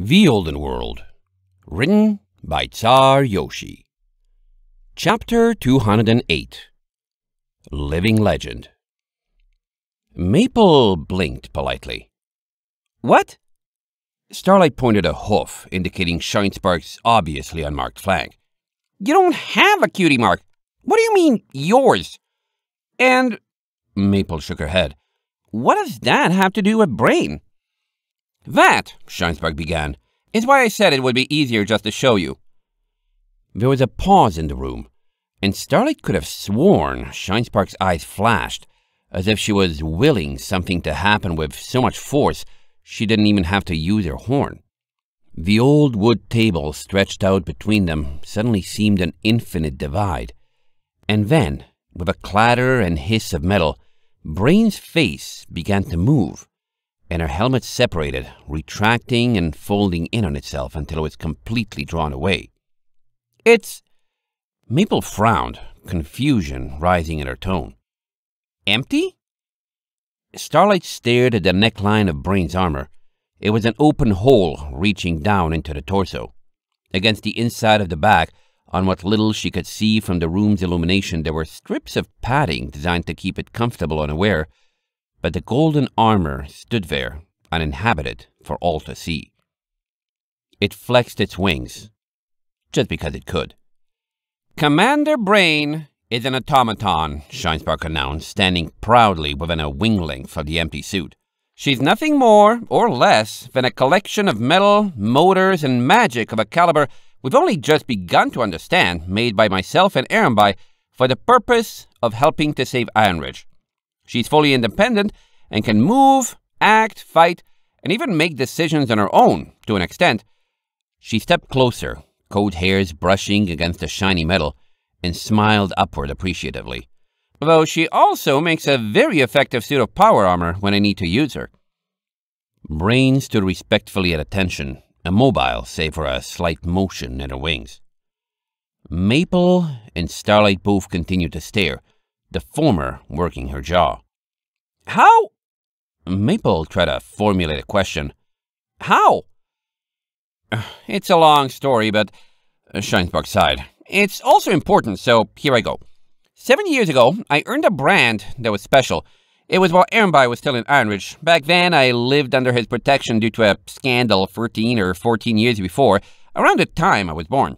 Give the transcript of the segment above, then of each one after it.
The Olden World, written by Tsar Yoshi. Chapter 208 Living Legend Maple blinked politely. What? Starlight pointed a hoof, indicating Shinespark's obviously unmarked flag. You don't have a cutie mark. What do you mean, yours? And... Maple shook her head. What does that have to do with Brain? That, Scheinsberg began, is why I said it would be easier just to show you. There was a pause in the room, and Starlight could have sworn Scheinsberg's eyes flashed, as if she was willing something to happen with so much force she didn't even have to use her horn. The old wood table stretched out between them suddenly seemed an infinite divide. And then, with a clatter and hiss of metal, Brain's face began to move and her helmet separated, retracting and folding in on itself until it was completely drawn away. It's... Maple frowned, confusion rising in her tone. Empty? Starlight stared at the neckline of Brain's armor. It was an open hole reaching down into the torso. Against the inside of the back, on what little she could see from the room's illumination, there were strips of padding designed to keep it comfortable and aware, but the golden armor stood there, uninhabited, for all to see. It flexed its wings, just because it could. Commander Brain is an automaton, Shinespark announced, standing proudly within a wing length of the empty suit. She's nothing more or less than a collection of metal, motors, and magic of a caliber we've only just begun to understand, made by myself and Arambai for the purpose of helping to save Ironridge. She's fully independent and can move, act, fight, and even make decisions on her own to an extent. She stepped closer, coat hairs brushing against the shiny metal, and smiled upward appreciatively. Though she also makes a very effective suit of power armor when I need to use her. Brain stood respectfully at attention, immobile save for a slight motion in her wings. Maple and Starlight both continued to stare, the former working her jaw. How? Maple tried to formulate a question. How? It's a long story, but uh, Scheinsberg sighed. It's also important, so here I go. Seven years ago, I earned a brand that was special. It was while Ehrenby was still in Ironridge. Back then, I lived under his protection due to a scandal 13 or 14 years before, around the time I was born.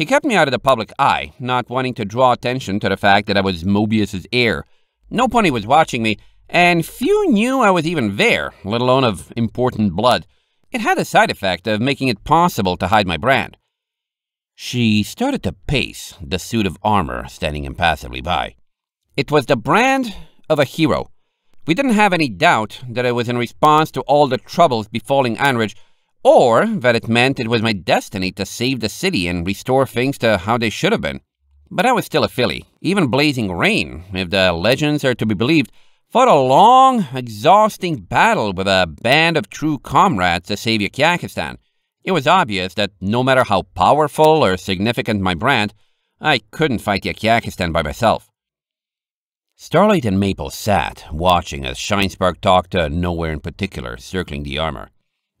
He kept me out of the public eye, not wanting to draw attention to the fact that I was Mobius's heir. No pony was watching me, and few knew I was even there, let alone of important blood. It had a side effect of making it possible to hide my brand. She started to pace the suit of armor standing impassively by. It was the brand of a hero. We didn't have any doubt that it was in response to all the troubles befalling Anridge or that it meant it was my destiny to save the city and restore things to how they should have been. But I was still a filly. Even Blazing Rain, if the legends are to be believed, fought a long, exhausting battle with a band of true comrades to save Yakakistan. It was obvious that no matter how powerful or significant my brand, I couldn't fight Yakakistan by myself. Starlight and Maple sat, watching as Shinespark talked to nowhere in particular, circling the armor.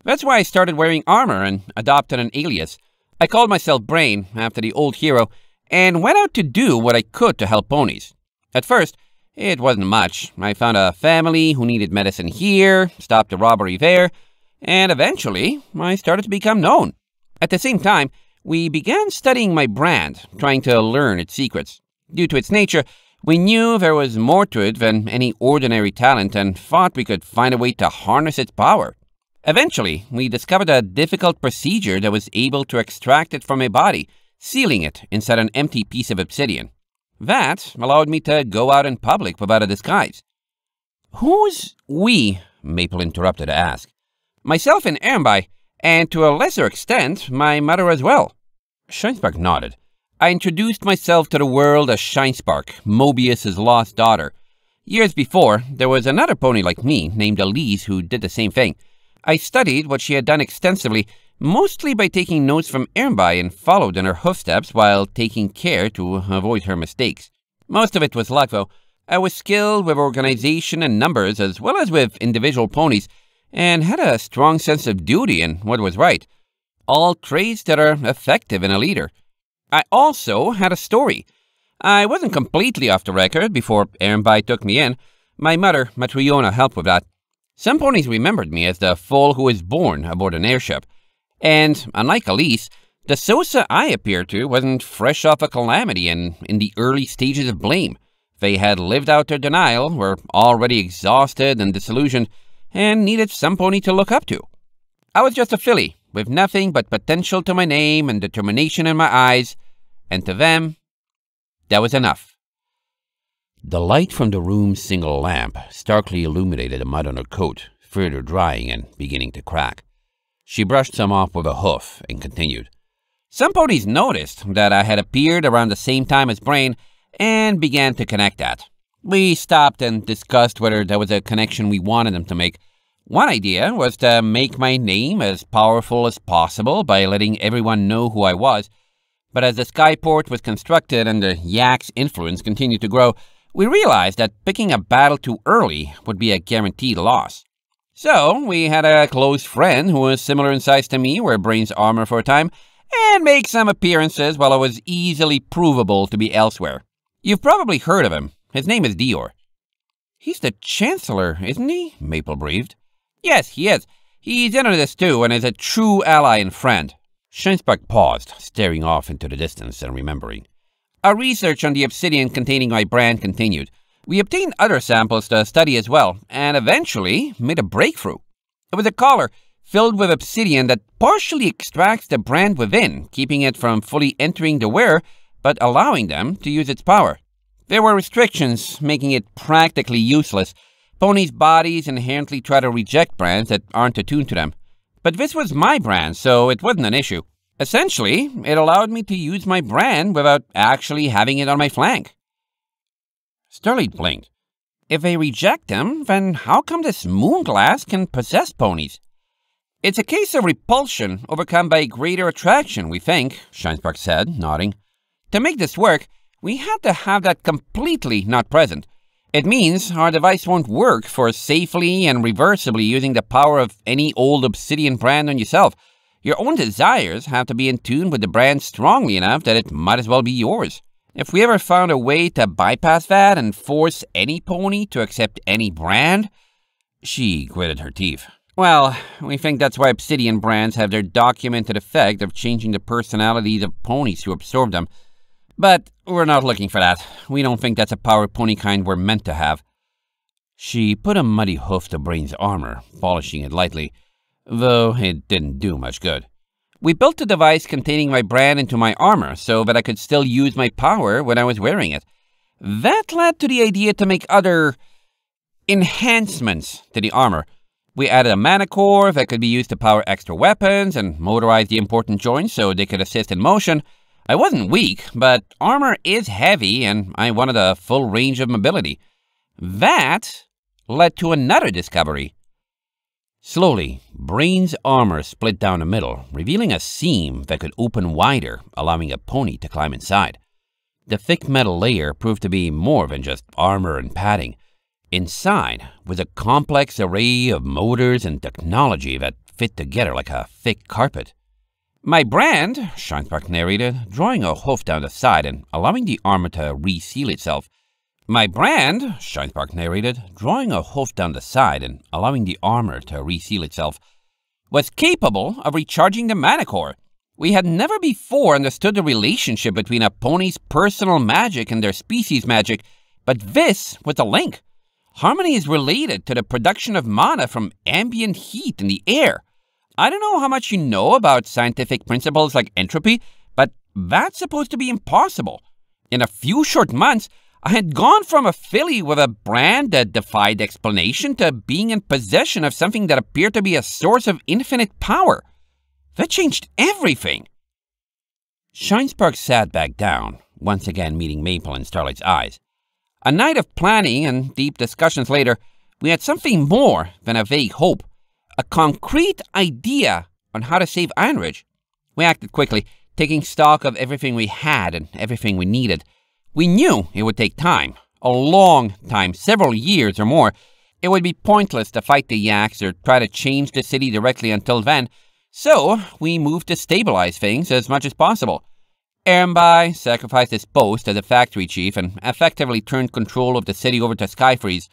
That's why I started wearing armor and adopted an alias. I called myself Brain, after the old hero, and went out to do what I could to help ponies. At first, it wasn't much. I found a family who needed medicine here, stopped a robbery there, and eventually I started to become known. At the same time, we began studying my brand, trying to learn its secrets. Due to its nature, we knew there was more to it than any ordinary talent and thought we could find a way to harness its power. Eventually, we discovered a difficult procedure that was able to extract it from a body, sealing it inside an empty piece of obsidian. That allowed me to go out in public without a disguise. Who's we? Maple interrupted to ask. Myself and Ambai, and to a lesser extent, my mother as well. Shinespark nodded. I introduced myself to the world as Shinespark, Mobius's lost daughter. Years before, there was another pony like me named Elise who did the same thing. I studied what she had done extensively, mostly by taking notes from Irmby and followed in her footsteps while taking care to avoid her mistakes. Most of it was luck, though. I was skilled with organization and numbers as well as with individual ponies, and had a strong sense of duty and what was right. All traits that are effective in a leader. I also had a story. I wasn't completely off the record before Irmby took me in. My mother, Matriona, helped with that. Some ponies remembered me as the foal who was born aboard an airship, and unlike Elise, the Sosa I appeared to wasn't fresh off a calamity and in the early stages of blame. They had lived out their denial, were already exhausted and disillusioned, and needed some pony to look up to. I was just a filly, with nothing but potential to my name and determination in my eyes, and to them, that was enough. The light from the room's single lamp starkly illuminated the mud on her coat, further drying and beginning to crack. She brushed some off with a hoof and continued. Somebody's noticed that I had appeared around the same time as Brain and began to connect that. We stopped and discussed whether there was a connection we wanted them to make. One idea was to make my name as powerful as possible by letting everyone know who I was. But as the skyport was constructed and the Yak's influence continued to grow, we realized that picking a battle too early would be a guaranteed loss. So, we had a close friend who was similar in size to me, wear Brain's armor for a time, and make some appearances while it was easily provable to be elsewhere. You've probably heard of him. His name is Dior. He's the Chancellor, isn't he? Maple breathed. Yes, he is. He's into this too and is a true ally and friend. Shinsbuck paused, staring off into the distance and remembering. Our research on the obsidian containing my brand continued. We obtained other samples to study as well, and eventually made a breakthrough. It was a collar filled with obsidian that partially extracts the brand within, keeping it from fully entering the wearer, but allowing them to use its power. There were restrictions, making it practically useless. Ponies' bodies inherently try to reject brands that aren't attuned to them. But this was my brand, so it wasn't an issue. Essentially, it allowed me to use my brand without actually having it on my flank. Starlight blinked. If they reject him, then how come this moonglass can possess ponies? It's a case of repulsion overcome by greater attraction, we think, Shinespark said, nodding. To make this work, we had to have that completely not present. It means our device won't work for safely and reversibly using the power of any old obsidian brand on yourself. Your own desires have to be in tune with the brand strongly enough that it might as well be yours. If we ever found a way to bypass that and force any pony to accept any brand, she gritted her teeth. Well, we think that's why Obsidian brands have their documented effect of changing the personalities of ponies who absorb them. But we're not looking for that. We don't think that's a power pony kind we're meant to have. She put a muddy hoof to Brain's armor, polishing it lightly though it didn't do much good. We built a device containing my brand into my armor so that I could still use my power when I was wearing it. That led to the idea to make other enhancements to the armor. We added a mana core that could be used to power extra weapons and motorize the important joints so they could assist in motion. I wasn't weak, but armor is heavy and I wanted a full range of mobility. That led to another discovery. Slowly, Brain's armor split down the middle, revealing a seam that could open wider, allowing a pony to climb inside. The thick metal layer proved to be more than just armor and padding. Inside was a complex array of motors and technology that fit together like a thick carpet. My brand, Scheinbach narrated, drawing a hoof down the side and allowing the armor to reseal itself, my brand, Scheinpark narrated, drawing a hoof down the side and allowing the armor to reseal itself, was capable of recharging the manicore. We had never before understood the relationship between a pony's personal magic and their species magic, but this was the link. Harmony is related to the production of mana from ambient heat in the air. I don't know how much you know about scientific principles like entropy, but that's supposed to be impossible. In a few short months, I had gone from a filly with a brand that defied explanation to being in possession of something that appeared to be a source of infinite power. That changed everything. Shinespark sat back down, once again meeting Maple in Starlight's eyes. A night of planning and deep discussions later, we had something more than a vague hope, a concrete idea on how to save Ironridge. We acted quickly, taking stock of everything we had and everything we needed. We knew it would take time, a long time, several years or more. It would be pointless to fight the Yaks or try to change the city directly until then, so we moved to stabilize things as much as possible. Arambai sacrificed his post as a factory chief and effectively turned control of the city over to Skyfreeze.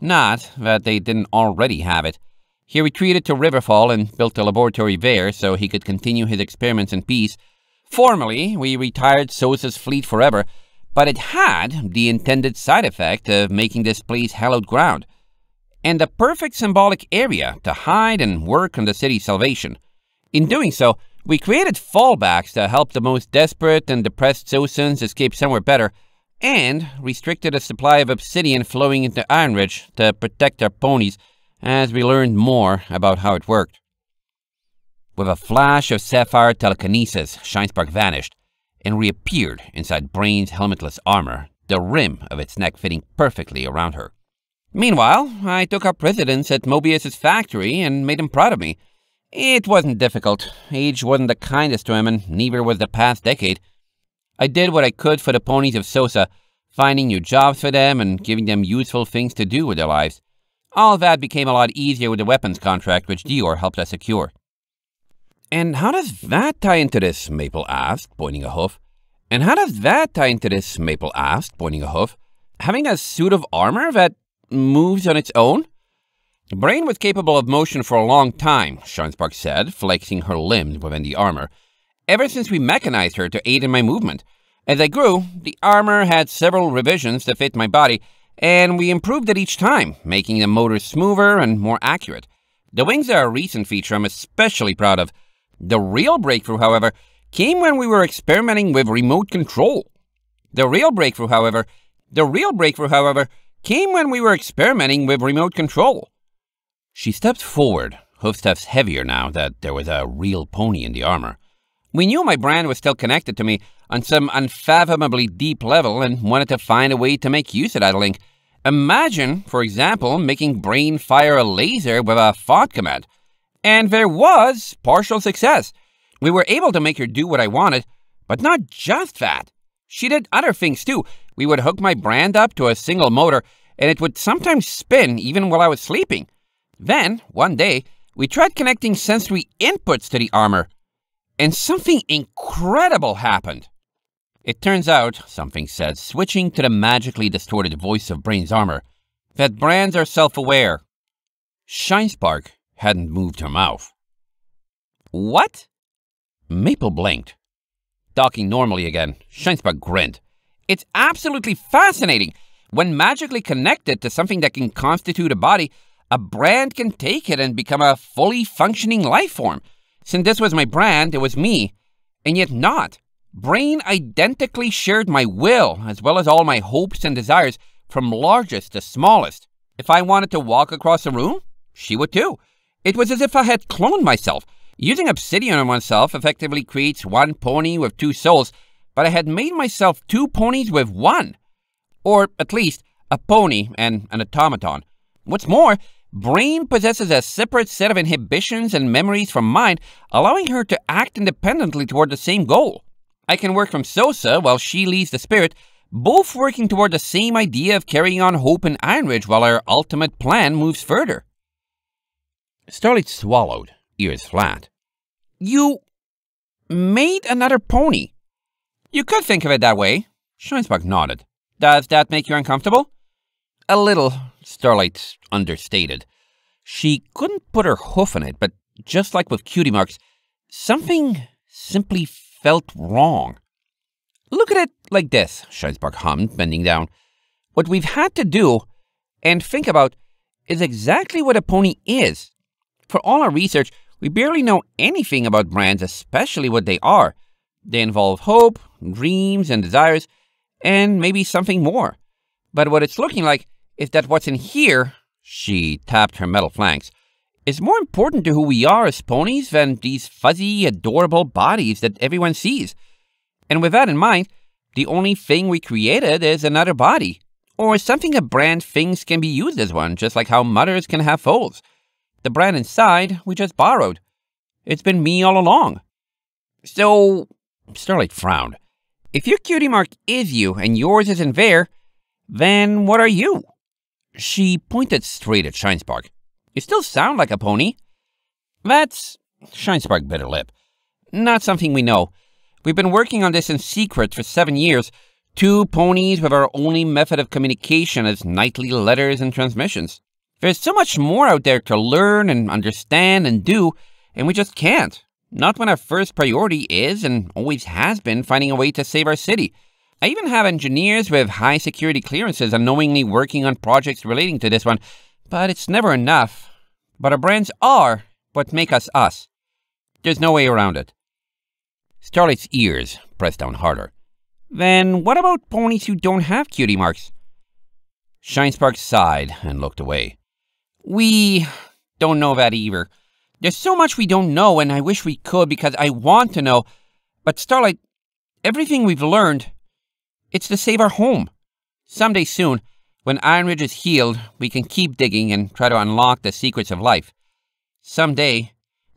Not that they didn't already have it. He retreated to Riverfall and built a laboratory there so he could continue his experiments in peace. Formally, we retired Sosa's fleet forever, but it had the intended side effect of making this place hallowed ground and the perfect symbolic area to hide and work on the city's salvation. In doing so, we created fallbacks to help the most desperate and depressed citizens escape somewhere better, and restricted the supply of obsidian flowing into Ironridge to protect our ponies as we learned more about how it worked. With a flash of sapphire telekinesis, Shinespark vanished, and reappeared inside Braine's helmetless armor, the rim of its neck fitting perfectly around her. Meanwhile, I took up residence at Mobius's factory and made him proud of me. It wasn't difficult. Age wasn't the kindest to him, and neither was the past decade. I did what I could for the ponies of Sosa, finding new jobs for them and giving them useful things to do with their lives. All that became a lot easier with the weapons contract which Dior helped us secure. And how does that tie into this? Maple asked, pointing a hoof. And how does that tie into this? Maple asked, pointing a hoof. Having a suit of armor that moves on its own? The brain was capable of motion for a long time, Sharnspark said, flexing her limbs within the armor. Ever since we mechanized her to aid in my movement. As I grew, the armor had several revisions to fit my body, and we improved it each time, making the motor smoother and more accurate. The wings are a recent feature I'm especially proud of. The real breakthrough, however, came when we were experimenting with remote control. The real breakthrough, however, the real breakthrough, however, came when we were experimenting with remote control. She stepped forward, hoofsteps heavier now that there was a real pony in the armor. We knew my brand was still connected to me on some unfathomably deep level and wanted to find a way to make use of that link. Imagine, for example, making brain fire a laser with a thought command. And there was partial success. We were able to make her do what I wanted, but not just that. She did other things too. We would hook my brand up to a single motor, and it would sometimes spin even while I was sleeping. Then, one day, we tried connecting sensory inputs to the armor, and something incredible happened. It turns out, something said, switching to the magically distorted voice of Brain's armor, that brands are self aware. Shinespark hadn't moved her mouth. What? Maple blinked. Talking normally again, Scheinsberg grinned. It's absolutely fascinating. When magically connected to something that can constitute a body, a brand can take it and become a fully functioning life form. Since this was my brand, it was me. And yet not. Brain identically shared my will, as well as all my hopes and desires, from largest to smallest. If I wanted to walk across a room, she would too. It was as if I had cloned myself. Using obsidian on oneself effectively creates one pony with two souls, but I had made myself two ponies with one. Or, at least, a pony and an automaton. What's more, Brain possesses a separate set of inhibitions and memories from mind, allowing her to act independently toward the same goal. I can work from Sosa while she leads the spirit, both working toward the same idea of carrying on Hope and Ironridge while our ultimate plan moves further. Starlight swallowed, ears flat. You made another pony. You could think of it that way. Scheinsbach nodded. Does that make you uncomfortable? A little, Starlight understated. She couldn't put her hoof in it, but just like with cutie marks, something simply felt wrong. Look at it like this, Scheinsbach hummed, bending down. What we've had to do and think about is exactly what a pony is. For all our research, we barely know anything about brands, especially what they are. They involve hope, dreams, and desires, and maybe something more. But what it's looking like is that what's in here, she tapped her metal flanks, is more important to who we are as ponies than these fuzzy, adorable bodies that everyone sees. And with that in mind, the only thing we created is another body, or something a brand thinks can be used as one, just like how mothers can have foals. The brand inside, we just borrowed. It's been me all along. So, Starlight frowned. If your cutie mark is you and yours isn't there, then what are you? She pointed straight at Shinespark. You still sound like a pony. That's Shinespark bit her lip. Not something we know. We've been working on this in secret for seven years. Two ponies with our only method of communication as nightly letters and transmissions. There's so much more out there to learn and understand and do, and we just can't. Not when our first priority is, and always has been, finding a way to save our city. I even have engineers with high security clearances unknowingly working on projects relating to this one, but it's never enough. But our brands are what make us us. There's no way around it. Starlight's ears pressed down harder. Then what about ponies who don't have cutie marks? Shinespark sighed and looked away. We don't know that either. There's so much we don't know, and I wish we could because I want to know. But Starlight, everything we've learned, it's to save our home. Someday soon, when Iron Ridge is healed, we can keep digging and try to unlock the secrets of life. Someday.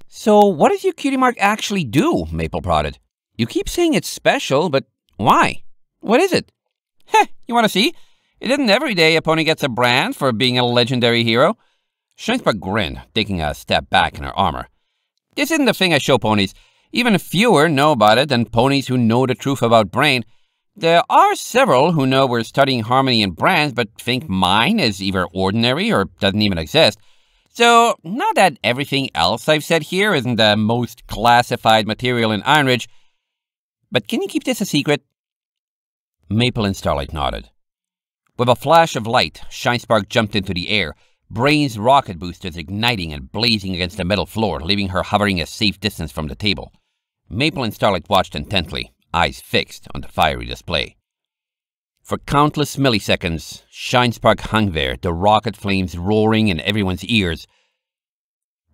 So what does your cutie mark actually do? Maple prodded. You keep saying it's special, but why? What is it? Heh, you want to see? It isn't every day a pony gets a brand for being a legendary hero. Scheinsberg grinned, taking a step back in her armor. This isn't a thing I show ponies. Even fewer know about it than ponies who know the truth about brain. There are several who know we're studying harmony in brands but think mine is either ordinary or doesn't even exist. So, not that everything else I've said here isn't the most classified material in Iron Ridge, but can you keep this a secret? Maple and Starlight nodded. With a flash of light, Shinespark jumped into the air, Brain's rocket boosters igniting and blazing against the metal floor, leaving her hovering a safe distance from the table. Maple and Starlight watched intently, eyes fixed on the fiery display. For countless milliseconds, Shinespark hung there, the rocket flames roaring in everyone's ears.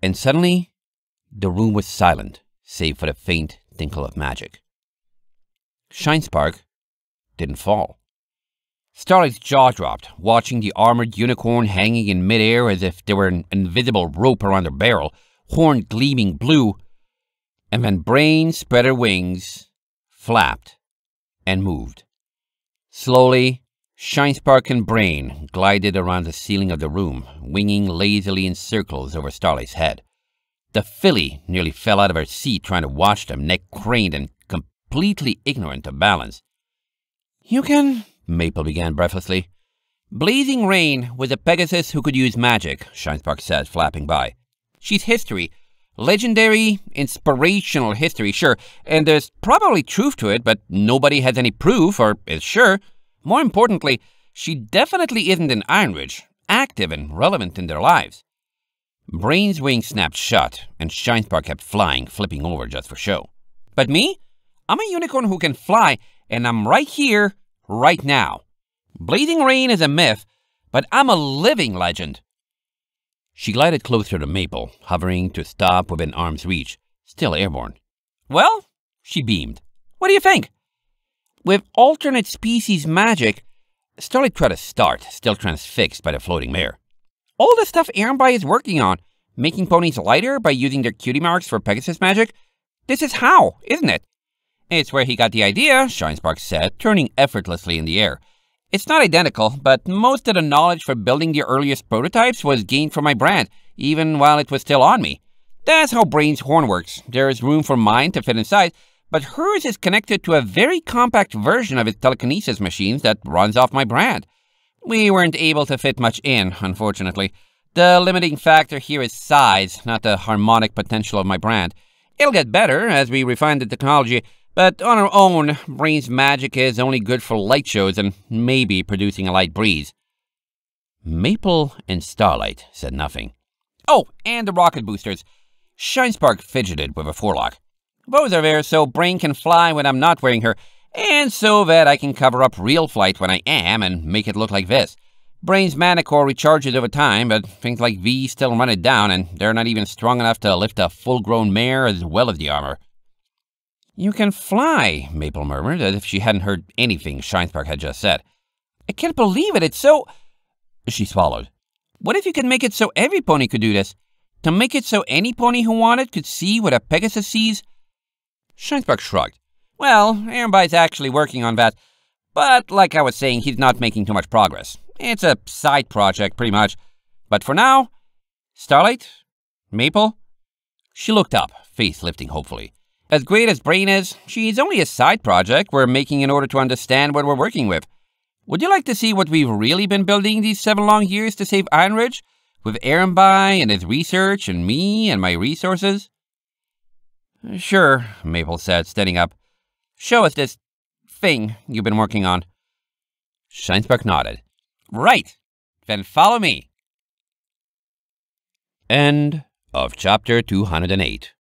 And suddenly, the room was silent, save for the faint tinkle of magic. Shinespark didn't fall. Starlight's jaw dropped, watching the armored unicorn hanging in midair as if there were an invisible rope around her barrel, horn gleaming blue, and then brain spread her wings, flapped, and moved. Slowly, Shinespark and Brain glided around the ceiling of the room, winging lazily in circles over Starlight's head. The filly nearly fell out of her seat trying to watch them, neck craned and completely ignorant of balance. You can Maple began breathlessly. Blazing Rain was a Pegasus who could use magic, Shinespark said, flapping by. She's history. Legendary, inspirational history, sure, and there's probably truth to it, but nobody has any proof or is sure. More importantly, she definitely isn't in Ironridge, active and relevant in their lives. Brain's wing snapped shut, and Shinespark kept flying, flipping over just for show. But me? I'm a unicorn who can fly, and I'm right here right now. Bleeding Rain is a myth, but I'm a living legend. She glided closer to Maple, hovering to stop within arm's reach, still airborne. Well, she beamed. What do you think? With alternate species magic, Starlight tried to start, still transfixed by the floating mare. All the stuff Airby is working on, making ponies lighter by using their cutie marks for Pegasus magic, this is how, isn't it? It's where he got the idea, Shinespark said, turning effortlessly in the air. It's not identical, but most of the knowledge for building the earliest prototypes was gained from my brand, even while it was still on me. That's how Brain's horn works. There is room for mine to fit inside, but hers is connected to a very compact version of its telekinesis machines that runs off my brand. We weren't able to fit much in, unfortunately. The limiting factor here is size, not the harmonic potential of my brand. It'll get better as we refine the technology, but on her own, Brain's magic is only good for light shows and maybe producing a light breeze. Maple and Starlight said nothing. Oh, and the rocket boosters. Shinespark fidgeted with a forelock. Those are there so Brain can fly when I'm not wearing her, and so that I can cover up real flight when I am and make it look like this. Brain's manicore recharges over time, but things like these still run it down, and they're not even strong enough to lift a full-grown mare as well as the armor. You can fly, Maple murmured, as if she hadn't heard anything Shinespark had just said. I can't believe it, it's so... She swallowed. What if you could make it so every pony could do this? To make it so any pony who wanted could see what a Pegasus sees? Shinespark shrugged. Well, Airby's actually working on that, but like I was saying, he's not making too much progress. It's a side project, pretty much. But for now, Starlight? Maple? She looked up, face lifting hopefully. As great as Brain is, she's only a side project we're making in order to understand what we're working with. Would you like to see what we've really been building these seven long years to save Iron Ridge? With Aaron By and his research and me and my resources? Sure, Maple said, standing up. Show us this thing you've been working on. Scheinsberg nodded. Right, then follow me. End of chapter 208.